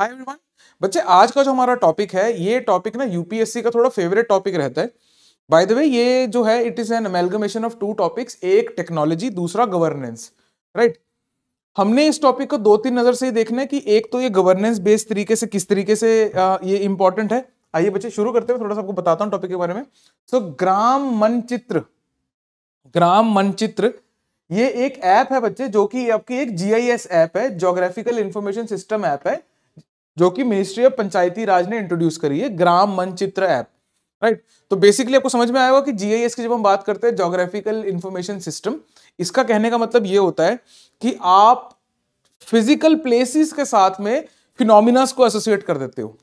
Hi everyone बच्चे आज का जो हमारा टॉपिक है ये टॉपिक ना यूपीएससी का थोड़ा फेवरेट टॉपिक रहता है बाय द वे ये जो है it is an amalgamation of two topics एक टेक्नोलॉजी दूसरा गवर्नेंस राइट हमने इस टॉपिक को दो तीन नज़र से ही देखना है कि एक तो ये गवर्नेंस बेस्ड तरीके से किस तरीके से आ, ये इंपॉर्टेंट है आइए बच्चे शुरू करते हैं थोड़ा सा आपको बताता हूँ टॉपिक के बारे में सो so, ग्राम मनचित्र ग्राम मनचित्र ये एक ऐप है बच्चे जो कि आपकी एक जीआईएस ऐप है जोग्राफिकल इंफॉर्मेशन सिस्टम ऐप है जो कि मिनिस्ट्री ऑफ पंचायती राज ने इंट्रोड्यूस करी है ग्राम मनचित्र ऐप राइट तो बेसिकली आपको समझ में आएगा कि जीआईएस की जब हम बात करते हैं जोग्राफिकल इंफॉर्मेशन सिस्टम इसका कहने का मतलब ये होता है कि आप फिजिकल प्लेसेस के साथ में फिनोमिनास को एसोसिएट कर देते हो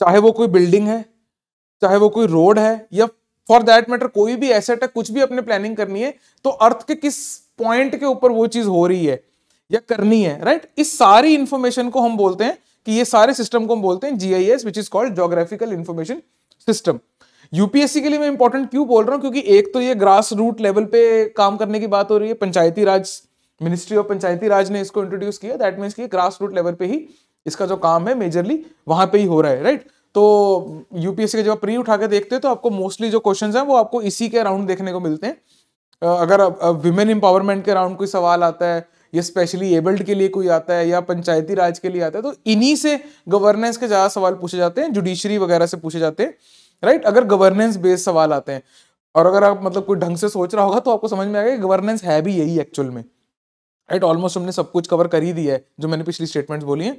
चाहे वो कोई बिल्डिंग है चाहे वो कोई रोड है या फॉर दैट मैटर कोई भी एसेट है कुछ भी अपने प्लानिंग करनी है तो अर्थ के किस पॉइंट के ऊपर वो चीज हो रही है या करनी है राइट इस सारी इंफॉर्मेशन को हम बोलते हैं कि ये सारे सिस्टम को हम बोलते हैं G I S which is called geographical information system UPSC के लिए मैं इंपॉर्टेंट क्यों बोल रहा हूँ क्योंकि एक तो ये ग्रास रूट लेवल पे काम करने की बात हो रही है पंचायती राज मिनिस्ट्री ऑफ पंचायती राज ने इसको इंट्रोड्यूस किया दैट मीन्स की ग्रास रूट लेवल पे ही इसका जो काम है मेजरली वहां पे ही हो रहा है राइट तो यूपीएससी के जब आप प्री उठा के देखते हैं तो आपको मोस्टली जो क्वेश्चन हैं वो आपको इसी के अराउंड देखने को मिलते हैं अगर विमेन एम्पावरमेंट के अराउंड कोई सवाल आता है या स्पेशली एबल्ड के लिए कोई आता है या पंचायती राज के लिए आता है तो इन्हीं से गवर्नेंस के ज़्यादा सवाल पूछे जाते हैं जुडिशरी वगैरह से पूछे जाते हैं राइट अगर गवर्नेंस बेस्ड सवाल आते हैं और अगर आप मतलब कोई ढंग से सोच रहा होगा तो आपको समझ में आएगा कि गवर्नेंस है भी यही एक्चुअल में राइट ऑलमोस्ट हमने सब कुछ कवर कर ही दिया है जो मैंने पिछली स्टेटमेंट बोली है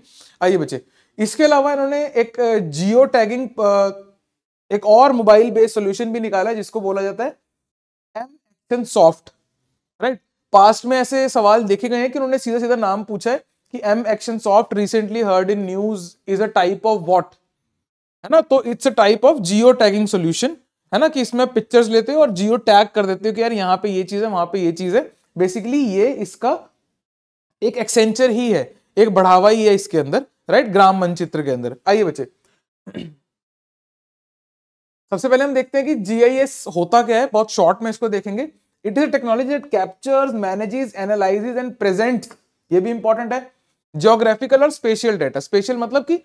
आइए बच्चे इसके अलावा इन्होंने एक जियो टैगिंग एक और मोबाइल बेस्ड सोल्यूशन भी निकाला है जिसको बोला जाता है M action soft right past में ऐसे सवाल देखे गए हैं कि उन्होंने सीधा सीधा नाम पूछा है कि M action soft recently heard in news is a type of what है ना तो it's a type of geo tagging solution है ना कि इसमें पिक्चर्स लेते हो और जियो टैग कर देते हो कि यार यहाँ पे ये चीज है वहां पे ये चीज है बेसिकली ये इसका एक एक्सेंचर ही है एक बढ़ावा ही है इसके अंदर राइट ग्राम मनचित्र के अंदर आइए बच्चे सबसे पहले हम देखते हैं कि जीआईएस होता क्या है बहुत शॉर्ट में इसको देखेंगे it is technology that captures manages analyses and present ये भी इंपॉर्टेंट है जियोग्राफिकल और स्पेशियल डेटा स्पेशियल मतलब कि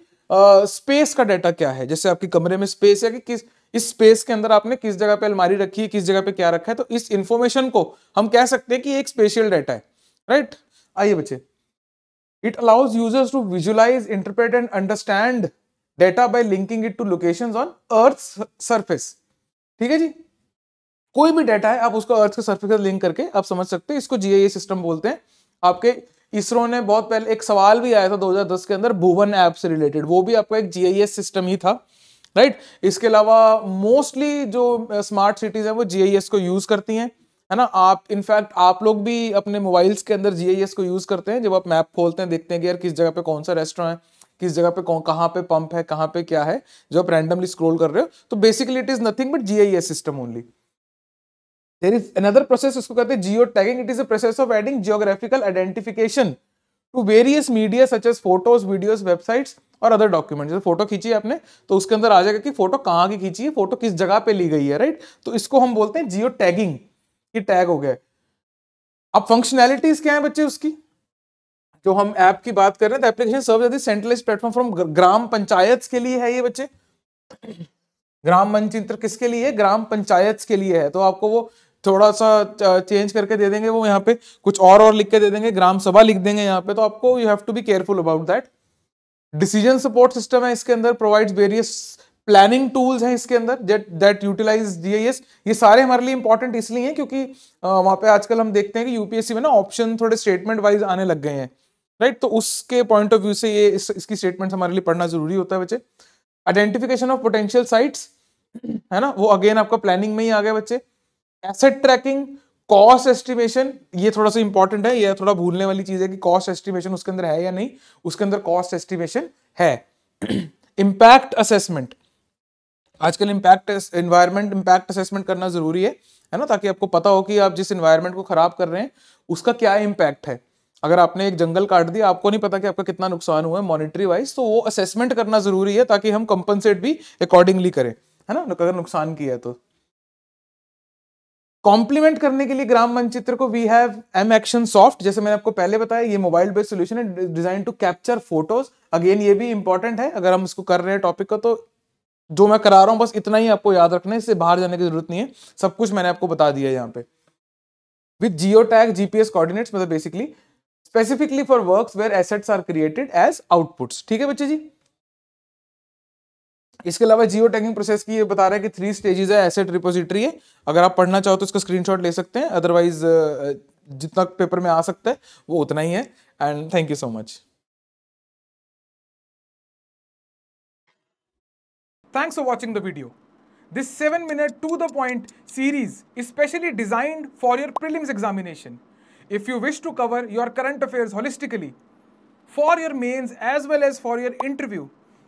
स्पेस uh, का डाटा क्या है जैसे आपके कमरे में स्पेस है कि किस इस स्पेस के अंदर आपने किस जगह पे अलमारी रखी है किस जगह पे क्या रखा है तो इस इंफॉर्मेशन को हम कह सकते हैं कि एक स्पेशियल डेटा है राइट आइए बच्चे it allows users to visualise interpret and understand data by linking it to locations on earth surface ठीक है जी कोई भी डाटा है आप उसको अर्थ के सर्फेस कर लिंक करके आप समझ सकते हैं इसको जीआईए सिस्टम e बोलते हैं आपके इसरो ने बहुत पहले एक सवाल भी आया था 2010 के अंदर भुवन ऐप से रिलेटेड वो भी आपका एक जीआईएस सिस्टम e ही था राइट इसके अलावा मोस्टली जो स्मार्ट सिटीज हैं वो जीआईएस e को यूज करती हैं है ना आप इनफैक्ट आप लोग भी अपने मोबाइल्स के अंदर जीआईएस को यूज करते हैं जब आप मैप खोलते हैं देखते हैं कि यार किस जगह पे कौन सा रेस्टोरेंट है किस जगह पे कहाँ पे पंप है कहाँ पे क्या है जो आप रैंडमली स्क्रोल कर रहे हो तो basically it is nothing but GIS system only there is another process इसको कहते हैं geo tagging it is a process of adding geographical identification to various media such as photos videos websites और other document जैसे photo खींची है आपने तो उसके अंदर आ जाएगा कि फोटो कहाँ की खींची है फोटो किस जगह पे ली गई है राइट तो इसको हम बोलते हैं जियो टैगिंग ये टैग हो गया अब फंक्शनैलिटीज क्या है बच्चे उसकी जो हम ऐप की बात कर रहे हैं application serve as centralise platform from gram panchayat के लिए है ये बच्चे ग्राम मनचित्र किसके लिए ग्राम पंचायत के लिए है तो आपको वो थोड़ा सा चेंज करके दे देंगे वो यहाँ पे कुछ और और लिख के दे देंगे ग्राम सभा लिख देंगे यहाँ पे तो आपको you have to be careful about that decision support system है इसके अंदर प्रोवाइड्स वेरियस प्लानिंग टूल्स हैं इसके अंदर दैट यूटिलाइज जीआईएस ये सारे हमारे लिए इंपॉर्टेंट इसलिए हैं क्योंकि वहां पे आजकल हम देखते हैं कि यूपीएससी में ना ऑप्शन थोड़े स्टेटमेंट वाइज आने लग गए हैं राइट तो उसके पॉइंट ऑफ व्यू से ये इस, इसकी स्टेटमेंट हमारे लिए पढ़ना जरूरी होता है बच्चे आइडेंटिफिकेशन ऑफ पोटेंशियल साइट्स है ना वो अगेन आपका प्लानिंग में ही आ गया बच्चे एसेट ट्रैकिंग कॉस्ट एस्टिमेशन ये थोड़ा सा इंपॉर्टेंट है ये थोड़ा भूलने वाली चीज है कि कॉस्ट एस्टिमेशन उसके अंदर है या नहीं उसके अंदर कॉस्ट एस्टिमेशन है इम्पैक्ट असेसमेंट आजकल इम्पैक्ट इन्वायरमेंट इम्पैक्ट असेसमेंट करना जरूरी है है ना ताकि आपको पता हो कि आप जिस इन्वायरमेंट को खराब कर रहे हैं उसका क्या इम्पैक्ट है अगर आपने एक जंगल काट दिया आपको नहीं पता कि आपका कितना नुकसान हुआ है मॉनिटरी वाइज तो वो असेसमेंट करना जरूरी है ताकि हम कंपनसेट भी अकॉर्डिंगली करें है ना अगर नुकसान किया है तो कॉम्प्लीमेंट करने के लिए ग्राम मानचित्र को we have M action soft जैसे मैंने आपको पहले बताया ये मोबाइल बेस्ड सोल्यूशन है design to capture photos again ये भी इंपॉर्टेंट है अगर हम इसको कर रहे हैं टॉपिक को तो जो मैं करा रहा हूं बस इतना ही आपको याद रखना है इससे बाहर जाने की जरूरत नहीं है सब कुछ मैंने आपको बता दिया यहाँ पे with geo tag GPS coordinates मतलब basically specifically for works where assets are created as outputs ठीक है बच्चे जी इसके अलावा जियो टैगिंग प्रोसेस की ये बता रहा है कि थ्री स्टेजेज है एसेट रिपोजिटरी है अगर आप पढ़ना चाहो तो इसका स्क्रीनशॉट ले सकते हैं अदरवाइज जितना पेपर में आ सकता है वो उतना ही है and thank you so much thanks for watching the video this seven minute to the point series specially designed for your prelims examination if you wish to cover your current affair holistically for your mains as well as for your interview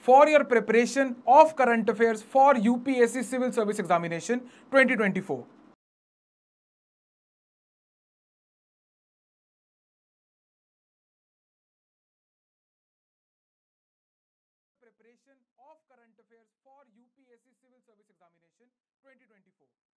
for your preparation of current affairs for UPSC Civil Service Examination 2024. of current affairs for UPSC Civil Service Examination 2024.